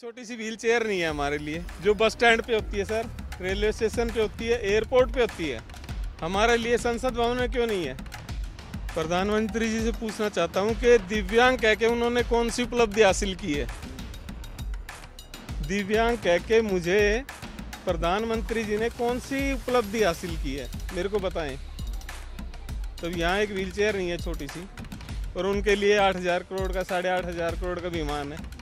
छोटी सी wheel chair नहीं है हमारे लिए जो बस स्टैंड पे होती है सर रेलवे स्टेशन पे होती है एयरपोर्ट पे होती है हमारे लिए संसद भवन में क्यों नहीं है प्रधानमंत्री जी से पूछना चाहता हूँ कि दिव्यांग कह के उन्होंने कौन सी उपलब्धि हासिल की है दिव्यांग कह के मुझे प्रधानमंत्री जी ने कौन सी उपलब्धि हासिल की है मेरे को बताएं तो यहाँ एक व्हील चेयर नहीं है छोटी सी और उनके लिए आठ हज़ार करोड़ का साढ़े आठ हज़ार करोड़ का विमान है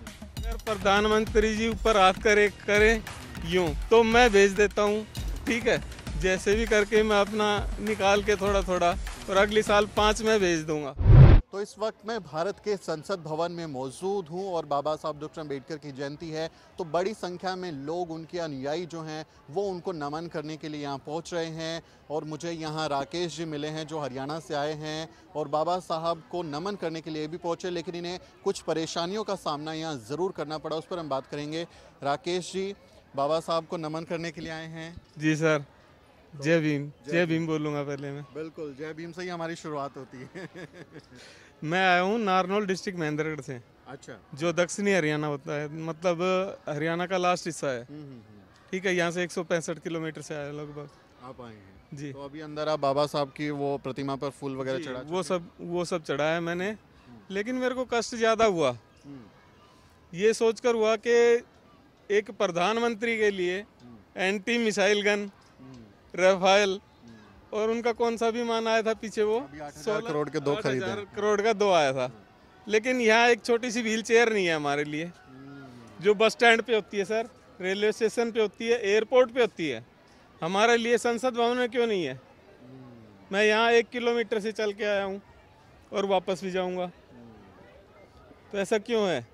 अगर प्रधानमंत्री जी ऊपर हाथ करे करें यूँ तो मैं भेज देता हूँ ठीक है जैसे भी करके मैं अपना निकाल के थोड़ा थोड़ा और अगले साल पाँच में भेज दूंगा तो इस वक्त मैं भारत के संसद भवन में मौजूद हूँ और बाबा साहब डॉक्टर अम्बेडकर की जयंती है तो बड़ी संख्या में लोग उनके अनुयायी जो हैं वो उनको नमन करने के लिए यहाँ पहुँच रहे हैं और मुझे यहाँ राकेश जी मिले हैं जो हरियाणा से आए हैं और बाबा साहब को नमन करने के लिए भी पहुँचे लेकिन इन्हें कुछ परेशानियों का सामना यहाँ ज़रूर करना पड़ा उस पर हम बात करेंगे राकेश जी बाबा साहब को नमन करने के लिए आए हैं जी सर जय भीम जय भीम बोलूँगा पहले मैं बिल्कुल जय भीम से ही हमारी शुरुआत होती है मैं आया हूँ नारनौल डिस्ट्रिक्ट महेंद्रगढ़ से अच्छा जो दक्षिणी हरियाणा होता है मतलब हरियाणा का लास्ट हिस्सा है हम्म, हम्म, हम्म। ठीक है यहाँ से एक किलोमीटर से आया लगभग आप आए हैं जी तो अभी अंदर आप बाबा साहब की वो प्रतिमा पर फूल वगैरह चढ़ा वो सब वो सब चढ़ाया मैंने लेकिन मेरे को कष्ट ज़्यादा हुआ ये सोचकर हुआ कि एक प्रधानमंत्री के लिए एंटी मिसाइल गन रफाइल और उनका कौन सा भी मान आया था पीछे वो सोलह करोड़ के दो खरीदे करोड़ का दो आया था लेकिन यहाँ एक छोटी सी व्हील चेयर नहीं है हमारे लिए जो बस स्टैंड पे होती है सर रेलवे स्टेशन पे होती है एयरपोर्ट पे होती है हमारे लिए संसद भवन में क्यों नहीं है मैं यहाँ एक किलोमीटर से चल के आया हूँ और वापस भी जाऊँगा तो ऐसा क्यों है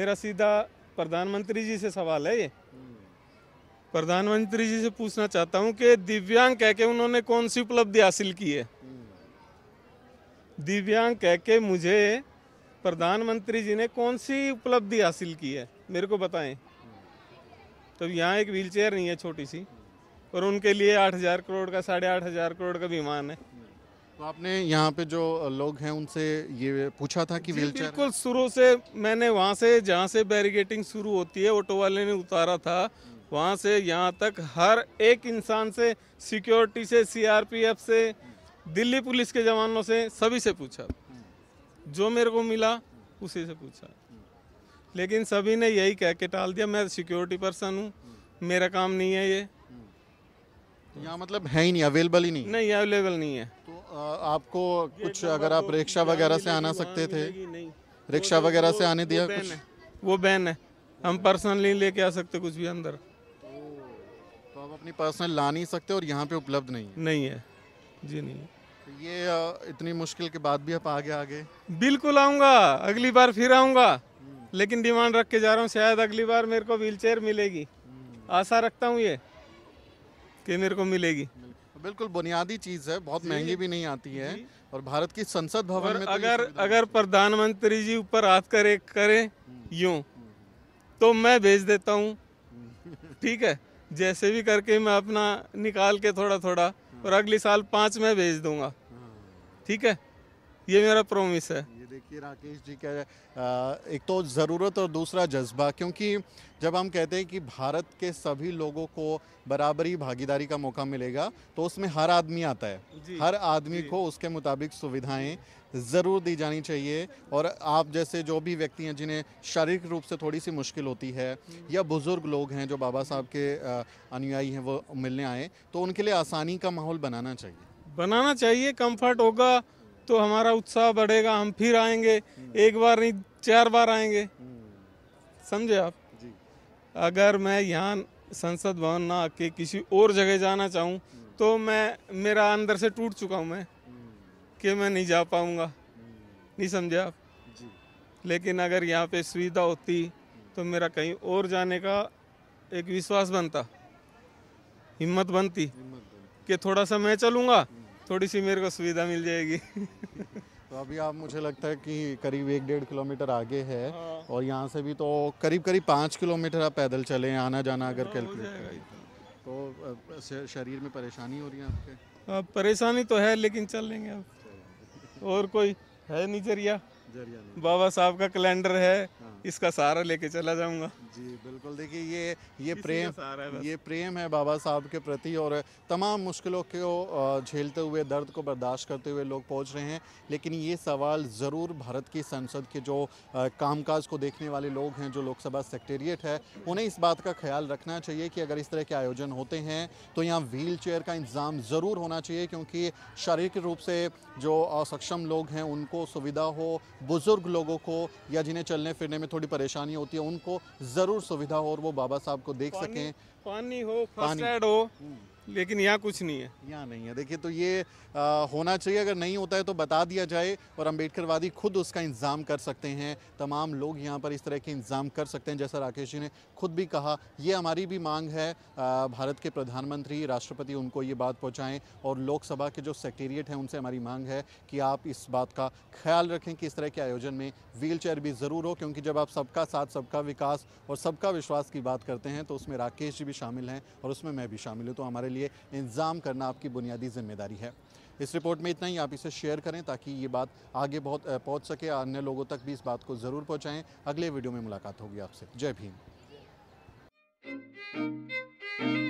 मेरा सीधा प्रधानमंत्री जी से सवाल है ये प्रधानमंत्री जी से पूछना चाहता हूँ कि दिव्यांग कह के उन्होंने कौन सी उपलब्धि हासिल की है दिव्यांग कह के मुझे प्रधानमंत्री जी ने कौन सी उपलब्धि हासिल की है मेरे को बताएं तो यहाँ एक व्हीलचेयर नहीं है छोटी सी और उनके लिए आठ हज़ार करोड़ का साढ़े आठ हज़ार करोड़ का विमान है तो आपने यहाँ पे जो लोग हैं उनसे ये पूछा था कि व्हील बिल्कुल शुरू से मैंने वहाँ से जहाँ से बैरिगेटिंग शुरू होती है ऑटो वाले ने उतारा था वहाँ से यहाँ तक हर एक इंसान से सिक्योरिटी से सीआरपीएफ से दिल्ली पुलिस के जवानों से सभी से पूछा जो मेरे को मिला उसी से पूछा लेकिन सभी ने यही कह के टाल दिया मैं सिक्योरिटी पर्सन हूँ मेरा काम नहीं है ये यहाँ मतलब है ही नहीं अवेलेबल ही नहीं नहीं अवेलेबल नहीं है तो आ, आपको कुछ अगर आप तो रिक्शा वगैरह से आना सकते थे रिक्शा वगैरह से आने दिया वो बैन है हम पर्सनली लेके आ सकते कुछ भी अंदर आप अपनी पर्सनल ला नहीं सकते और यहाँ पे उपलब्ध नहीं है नहीं है जी नहीं तो ये इतनी मुश्किल के बाद भी आप आगे आगे बिल्कुल आऊँगा अगली बार फिर आऊँगा लेकिन डिमांड रख के जा रहा हूँ शायद अगली बार मेरे को व्हील मिलेगी हम्म। आशा रखता हूँ ये कि मेरे को मिलेगी बिल्कुल बुनियादी चीज़ है बहुत महंगी भी नहीं आती है और भारत की संसद भवन में तो अगर अगर प्रधानमंत्री जी ऊपर हाथ करे करें हम्म। यूं तो मैं भेज देता हूँ हम्म। ठीक है जैसे भी करके मैं अपना निकाल के थोड़ा थोड़ा और अगले साल पाँच में भेज दूंगा हाँ। ठीक है ये मेरा प्रोमिस है देखिए राकेश जी का एक तो ज़रूरत और दूसरा जज्बा क्योंकि जब हम कहते हैं कि भारत के सभी लोगों को बराबरी भागीदारी का मौका मिलेगा तो उसमें हर आदमी आता है हर आदमी को उसके मुताबिक सुविधाएं ज़रूर दी जानी चाहिए और आप जैसे जो भी व्यक्ति हैं जिन्हें शारीरिक रूप से थोड़ी सी मुश्किल होती है या बुज़ुर्ग लोग हैं जो बाबा साहब के अनुयायी हैं वो मिलने आए तो उनके लिए आसानी का माहौल बनाना चाहिए बनाना चाहिए कंफर्ट होगा तो हमारा उत्साह बढ़ेगा हम फिर आएंगे हम्म। एक बार नहीं चार बार आएंगे हम्म। समझे आप जी। अगर मैं यहाँ संसद भवन ना आके किसी और जगह जाना चाहूँ हम्म। तो मैं मेरा अंदर से टूट चुका हूँ मैं कि मैं नहीं जा पाऊँगा नहीं समझे आप जी। लेकिन अगर यहाँ पे सुविधा होती तो मेरा कहीं और जाने का एक विश्वास बनता हिम्मत बनती कि थोड़ा सा मैं चलूँगा थोड़ी सी मेरे को सुविधा मिल जाएगी तो अभी आप मुझे लगता है कि करीब एक डेढ़ किलोमीटर आगे है हाँ। और यहाँ से भी तो करीब करीब पाँच किलोमीटर आप पैदल चले आना जाना अगर हाँ, कैलकुलेट तो, तो शरीर में परेशानी हो रही है आपके परेशानी तो है लेकिन चल लेंगे आप और कोई है नहीं जरिया बाबा साहब का कैलेंडर है हाँ। इसका सहारा लेके चला जाऊंगा जी बिल्कुल देखिए ये ये प्रेम ये प्रेम है बाबा साहब के प्रति और तमाम मुश्किलों को झेलते हुए दर्द को बर्दाश्त करते हुए लोग पहुंच रहे हैं लेकिन ये सवाल ज़रूर भारत की संसद के जो कामकाज को देखने वाले लोग हैं जो लोकसभा सेक्रेटेरिएट है उन्हें इस बात का ख्याल रखना चाहिए कि अगर इस तरह के आयोजन होते हैं तो यहाँ व्हील चेयर का इंतज़ाम ज़रूर होना चाहिए क्योंकि शारीरिक रूप से जो असक्षम लोग हैं उनको सुविधा हो बुज़ुर्ग लोगों को या जिन्हें चलने फिरने में थोड़ी परेशानी होती है उनको ज़रूर सुविधा हो और वो बाबा साहब को देख पानी, सकें पानी हो फर्स्ट एड हो हम्म। लेकिन यहाँ कुछ नहीं है यहाँ नहीं है देखिए तो ये आ, होना चाहिए अगर नहीं होता है तो बता दिया जाए और अम्बेडकरवादी खुद उसका इंतज़ाम कर सकते हैं तमाम लोग यहाँ पर इस तरह के इंतज़ाम कर सकते हैं जैसा राकेश जी ने खुद भी कहा ये हमारी भी मांग है आ, भारत के प्रधानमंत्री राष्ट्रपति उनको ये बात पहुँचाएँ और लोकसभा के जो सेक्रेटेरिएट हैं उनसे हमारी मांग है कि आप इस बात का ख्याल रखें कि इस तरह के आयोजन में व्हील भी ज़रूर हो क्योंकि जब आप सबका साथ सबका विकास और सबका विश्वास की बात करते हैं तो उसमें राकेश जी भी शामिल हैं और उसमें मैं भी शामिल हूँ तो हमारे लिए इंतज़ाम करना आपकी बुनियादी जिम्मेदारी है इस रिपोर्ट में इतना ही आप इसे शेयर करें ताकि ये बात आगे बहुत पहुंच सके अन्य लोगों तक भी इस बात को ज़रूर पहुंचाएं अगले वीडियो में मुलाकात होगी आपसे जय भीम